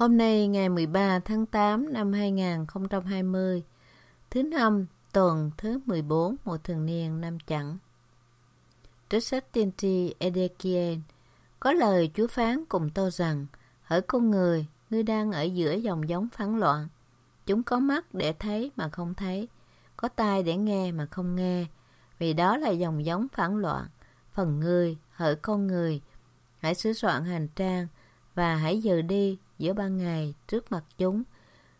Hôm nay ngày 13 tháng 8 năm 2020, thứ năm tuần thứ 14 mùa thường niên năm chẳng. Trích sách tiên tri Ezekiel có lời Chúa phán cùng tôi rằng: Hỡi con người, ngươi đang ở giữa dòng giống phán loạn. Chúng có mắt để thấy mà không thấy, có tai để nghe mà không nghe, vì đó là dòng giống phản loạn. Phần người, hỡi con người, hãy sửa soạn hành trang và hãy giờ đi giữa ban ngày trước mặt chúng.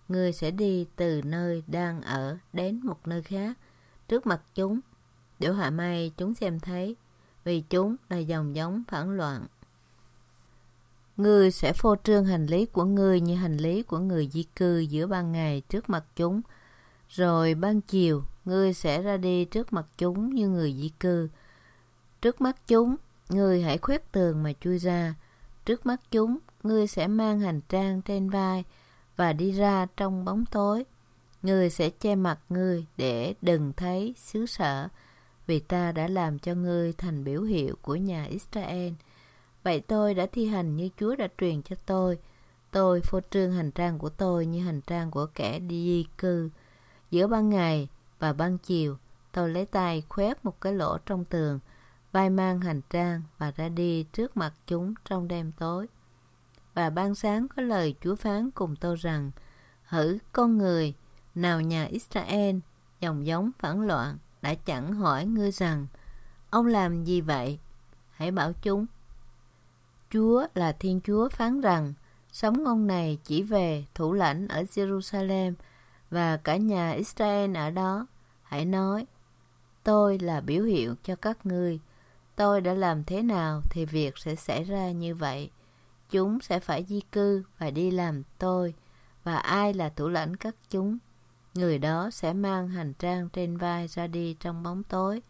người sẽ đi từ nơi đang ở đến một nơi khác trước mặt chúng. Để hạ may chúng xem thấy, vì chúng là dòng giống phản loạn. Người sẽ phô trương hành lý của người như hành lý của người di cư giữa ban ngày trước mặt chúng. Rồi ban chiều, người sẽ ra đi trước mặt chúng như người di cư. Trước mắt chúng, người hãy khuét tường mà chui ra. Trước mắt chúng, Ngươi sẽ mang hành trang trên vai và đi ra trong bóng tối. Ngươi sẽ che mặt ngươi để đừng thấy xứ sở vì ta đã làm cho ngươi thành biểu hiệu của nhà Israel. Vậy tôi đã thi hành như Chúa đã truyền cho tôi. Tôi phô trương hành trang của tôi như hành trang của kẻ đi di cư. Giữa ban ngày và ban chiều, tôi lấy tay khoét một cái lỗ trong tường, vai mang hành trang và ra đi trước mặt chúng trong đêm tối và ban sáng có lời Chúa phán cùng tôi rằng hỡi con người, nào nhà Israel, dòng giống phản loạn đã chẳng hỏi ngươi rằng Ông làm gì vậy? Hãy bảo chúng Chúa là Thiên Chúa phán rằng Sống ông này chỉ về thủ lãnh ở Jerusalem và cả nhà Israel ở đó. Hãy nói, tôi là biểu hiệu cho các ngươi. Tôi đã làm thế nào thì việc sẽ xảy ra như vậy chúng sẽ phải di cư và đi làm tôi, và ai là thủ lãnh các chúng, người đó sẽ mang hành trang trên vai ra đi trong bóng tối,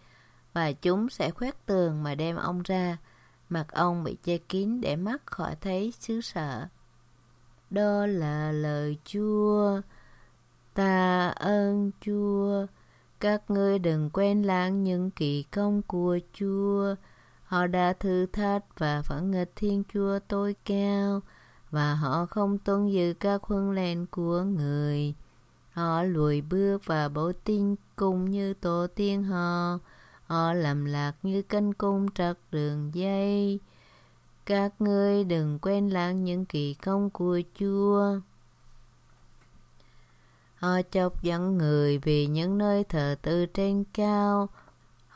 và chúng sẽ khoét tường mà đem ông ra, mặt ông bị che kín để mắt khỏi thấy xứ sở. Đó là lời Chúa, ta ơn Chúa, các ngươi đừng quên lãng những kỳ công của Chúa, Họ đã thử thách và phản nghịch Thiên Chúa tối cao và họ không tuân giữ các huân lệnh của người. Họ lùi bước và bổ tin cùng như tổ tiên họ. Họ làm lạc như canh cung trật đường dây. Các ngươi đừng quên lãng những kỳ công của Chúa. Họ chọc giận người vì những nơi thờ tự trên cao.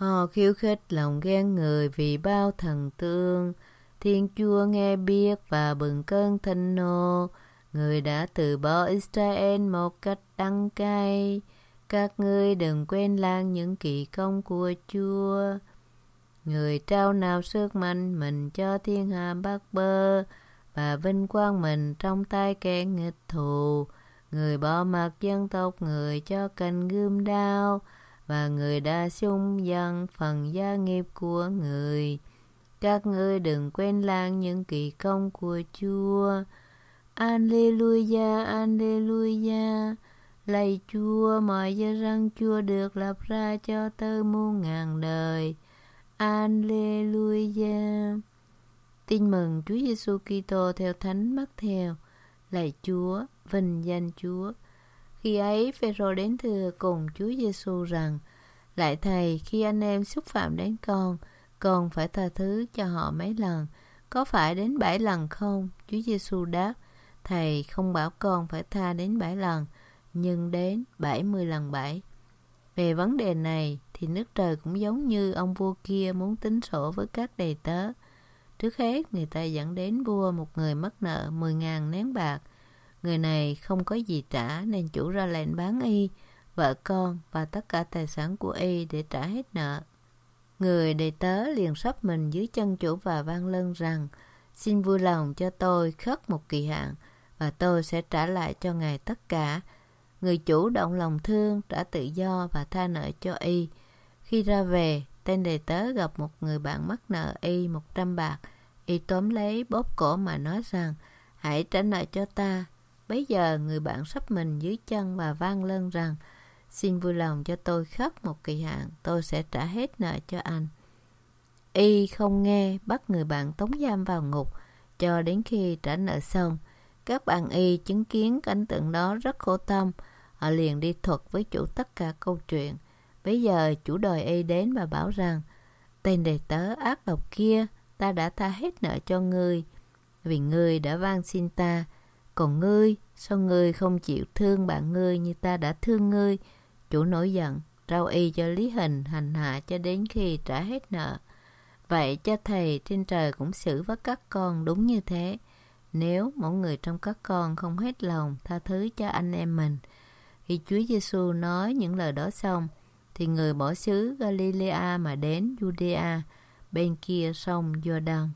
Họ ờ, khiêu khích lòng ghen người vì bao thần tương. Thiên Chúa nghe biết và bừng cơn thanh nô. Người đã từ bỏ Israel một cách đắng cay. Các ngươi đừng quên lan những kỳ công của Chúa. Người trao nào sức mạnh mình cho thiên hạ bắc bơ và vinh quang mình trong tay kẻ nghịch thù. Người bỏ mặc dân tộc người cho cành gươm đao và người đã xung dân phần gia nghiệp của người. Các ngươi đừng quên lãng những kỳ công của Chúa. Alleluia, Alleluia. Lạy Chúa, mọi gia răng Chúa được lập ra cho tơ muôn ngàn đời. Alleluia. Tin mừng Chúa Giêsu Kitô theo Thánh Mắc Theo. Lạy Chúa, vinh danh Chúa. Khi ấy, Phêrô đến thưa cùng Chúa Giêsu rằng: Lại thầy, khi anh em xúc phạm đến con, con phải tha thứ cho họ mấy lần? Có phải đến bảy lần không? Chúa Giêsu đáp: Thầy không bảo con phải tha đến bảy lần, nhưng đến bảy mươi lần bảy. Về vấn đề này thì nước trời cũng giống như ông vua kia muốn tính sổ với các đầy tớ. Trước hết, người ta dẫn đến vua một người mắc nợ 10.000 nén bạc – Người này không có gì trả nên chủ ra lệnh bán y, vợ con và tất cả tài sản của y để trả hết nợ. Người đầy tớ liền sắp mình dưới chân chủ và van lân rằng Xin vui lòng cho tôi khất một kỳ hạn và tôi sẽ trả lại cho ngài tất cả. Người chủ động lòng thương, trả tự do và tha nợ cho y. Khi ra về, tên đầy tớ gặp một người bạn mắc nợ y một trăm bạc. Y tóm lấy bóp cổ mà nói rằng Hãy trả nợ cho ta, Bấy giờ người bạn sắp mình dưới chân và vang lên rằng Xin vui lòng cho tôi khất một kỳ hạn, tôi sẽ trả hết nợ cho anh. Y không nghe bắt người bạn tống giam vào ngục cho đến khi trả nợ xong. Các bạn Y chứng kiến cảnh tượng đó rất khổ tâm. Họ liền đi thuật với chủ tất cả câu chuyện. Bây giờ chủ đòi Y đến và bảo rằng Tên đề tớ ác độc kia, ta đã tha hết nợ cho ngươi. Vì ngươi đã van xin ta, còn ngươi, sao ngươi không chịu thương bạn ngươi như ta đã thương ngươi? Chủ nổi giận, trao y cho Lý Hình hành hạ cho đến khi trả hết nợ. Vậy cha thầy trên trời cũng xử với các con đúng như thế. Nếu mỗi người trong các con không hết lòng tha thứ cho anh em mình. Khi Chúa Giêsu nói những lời đó xong, thì người bỏ xứ Galilea mà đến Judea, bên kia sông Jordan.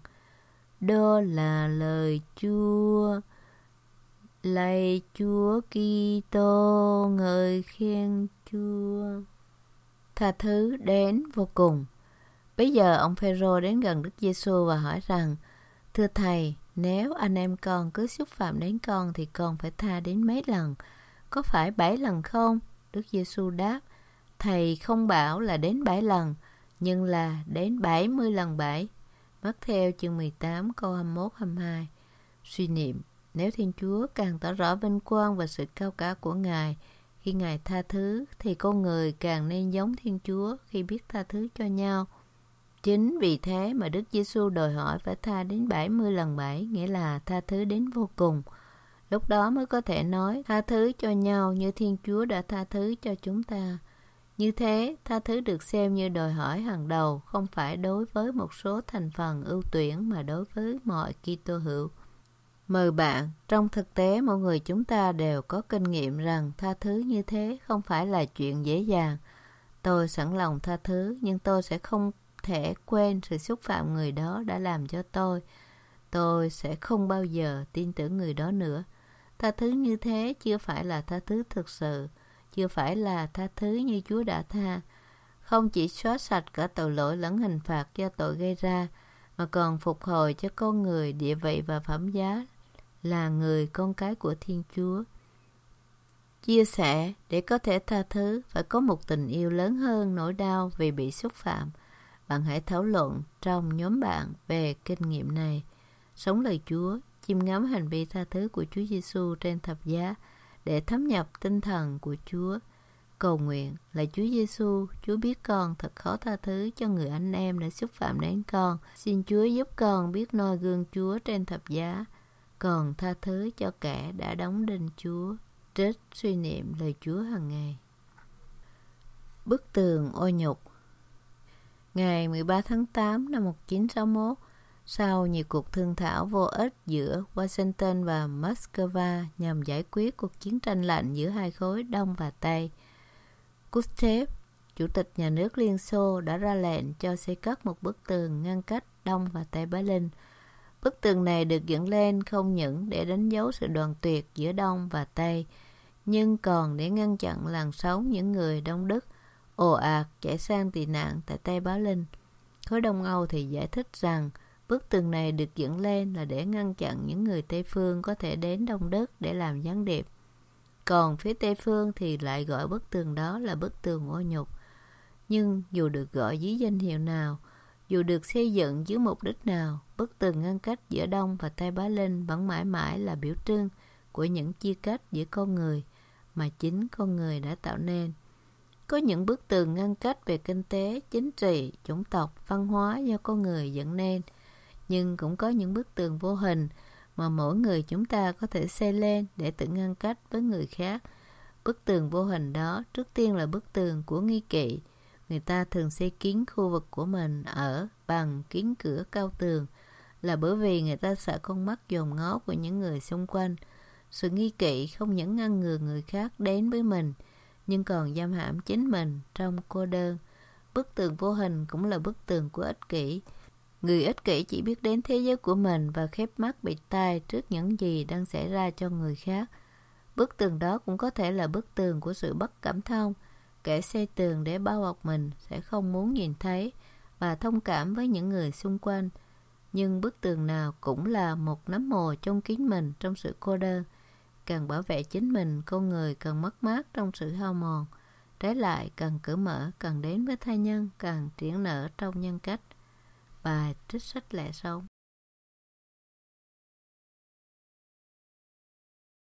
Đó là lời Chúa lạy Chúa Kitô người khen Chúa. Tha thứ đến vô cùng. Bây giờ ông Phêrô đến gần Đức Giêsu và hỏi rằng: "Thưa thầy, nếu anh em con cứ xúc phạm đến con thì con phải tha đến mấy lần? Có phải bảy lần không?" Đức Giêsu đáp: "Thầy không bảo là đến bảy lần, nhưng là đến bảy mươi lần bảy." Mắt theo chương 18 câu 21 22. Suy niệm nếu Thiên Chúa càng tỏ rõ vinh quang và sự cao cả của Ngài khi Ngài tha thứ thì con người càng nên giống Thiên Chúa khi biết tha thứ cho nhau. Chính vì thế mà Đức Giêsu đòi hỏi phải tha đến 70 lần 7, nghĩa là tha thứ đến vô cùng. Lúc đó mới có thể nói tha thứ cho nhau như Thiên Chúa đã tha thứ cho chúng ta. Như thế, tha thứ được xem như đòi hỏi hàng đầu, không phải đối với một số thành phần ưu tuyển mà đối với mọi Kitô hữu. Mời bạn, trong thực tế mọi người chúng ta đều có kinh nghiệm rằng tha thứ như thế không phải là chuyện dễ dàng. Tôi sẵn lòng tha thứ nhưng tôi sẽ không thể quên sự xúc phạm người đó đã làm cho tôi. Tôi sẽ không bao giờ tin tưởng người đó nữa. Tha thứ như thế chưa phải là tha thứ thực sự, chưa phải là tha thứ như Chúa đã tha. Không chỉ xóa sạch cả tội lỗi lẫn hình phạt do tội gây ra, mà còn phục hồi cho con người địa vị và phẩm giá là người con cái của Thiên Chúa. Chia sẻ để có thể tha thứ phải có một tình yêu lớn hơn nỗi đau vì bị xúc phạm. Bạn hãy thảo luận trong nhóm bạn về kinh nghiệm này. Sống lời Chúa, chiêm ngắm hành vi tha thứ của Chúa Giêsu trên thập giá để thấm nhập tinh thần của Chúa. Cầu nguyện là Chúa Giêsu, Chúa biết con thật khó tha thứ cho người anh em đã xúc phạm đến con. Xin Chúa giúp con biết noi gương Chúa trên thập giá còn tha thứ cho kẻ đã đóng đinh Chúa, trích suy niệm lời Chúa hàng ngày. Bức tường ô nhục Ngày 13 tháng 8 năm 1961, sau nhiều cuộc thương thảo vô ích giữa Washington và Moscow nhằm giải quyết cuộc chiến tranh lạnh giữa hai khối Đông và Tây, Khrushchev, Chủ tịch nhà nước Liên Xô đã ra lệnh cho xây cất một bức tường ngăn cách Đông và Tây Berlin – Bức tường này được dựng lên không những để đánh dấu sự đoàn tuyệt giữa Đông và Tây, nhưng còn để ngăn chặn làn sóng những người Đông Đức ồ ạt chạy sang tị nạn tại Tây Bá Linh. Khối Đông Âu thì giải thích rằng bức tường này được dựng lên là để ngăn chặn những người Tây Phương có thể đến Đông Đức để làm gián điệp. Còn phía Tây Phương thì lại gọi bức tường đó là bức tường ô nhục. Nhưng dù được gọi dưới danh hiệu nào, dù được xây dựng dưới mục đích nào, bức tường ngăn cách giữa Đông và Tây Bá Linh vẫn mãi mãi là biểu trưng của những chia cách giữa con người mà chính con người đã tạo nên. Có những bức tường ngăn cách về kinh tế, chính trị, chủng tộc, văn hóa do con người dựng nên, nhưng cũng có những bức tường vô hình mà mỗi người chúng ta có thể xây lên để tự ngăn cách với người khác. Bức tường vô hình đó trước tiên là bức tường của nghi kỵ, Người ta thường xây kín khu vực của mình ở bằng kín cửa cao tường là bởi vì người ta sợ con mắt dòm ngó của những người xung quanh. Sự nghi kỵ không những ngăn ngừa người khác đến với mình, nhưng còn giam hãm chính mình trong cô đơn. Bức tường vô hình cũng là bức tường của ích kỷ. Người ích kỷ chỉ biết đến thế giới của mình và khép mắt bịt tai trước những gì đang xảy ra cho người khác. Bức tường đó cũng có thể là bức tường của sự bất cảm thông, kẻ xây tường để bao bọc mình sẽ không muốn nhìn thấy và thông cảm với những người xung quanh. Nhưng bức tường nào cũng là một nấm mồ trong kín mình trong sự cô đơn. Càng bảo vệ chính mình, con người càng mất mát trong sự hao mòn. Trái lại, càng cửa mở, càng đến với tha nhân, càng triển nở trong nhân cách. Bài trích sách lẽ sống